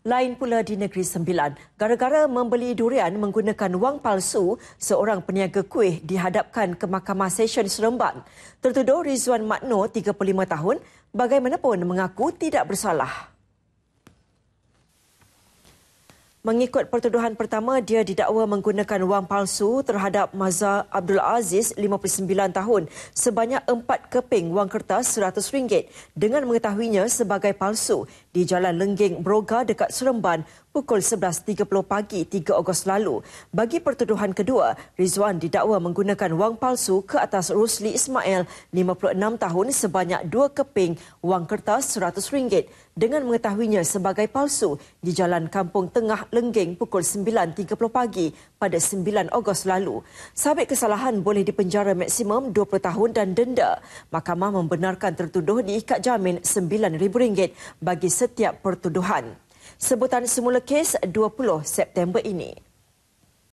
Lain pula di Negeri Sembilan, gara-gara membeli durian menggunakan wang palsu, seorang peniaga kuih dihadapkan ke Mahkamah Sesyen Seremban. Tertuduh Rizwan Matno, 35 tahun, bagaimanapun mengaku tidak bersalah. Mengikut pertuduhan pertama, dia didakwa menggunakan wang palsu terhadap Mazhar Abdul Aziz, 59 tahun, sebanyak 4 keping wang kertas RM100 dengan mengetahuinya sebagai palsu di Jalan Lengging Broga dekat Seremban pukul 11.30 pagi 3 Ogos lalu. Bagi pertuduhan kedua, Rizwan didakwa menggunakan wang palsu ke atas Rusli Ismail, 56 tahun sebanyak dua keping wang kertas RM100 dengan mengetahuinya sebagai palsu di Jalan Kampung Tengah Lengging pukul 9.30 pagi pada 9 Ogos lalu. Sabit kesalahan boleh dipenjara maksimum 20 tahun dan denda. Mahkamah membenarkan tertuduh diikat jamin RM9,000 bagi setiap pertuduhan. Sebutan semula kes 20 September ini.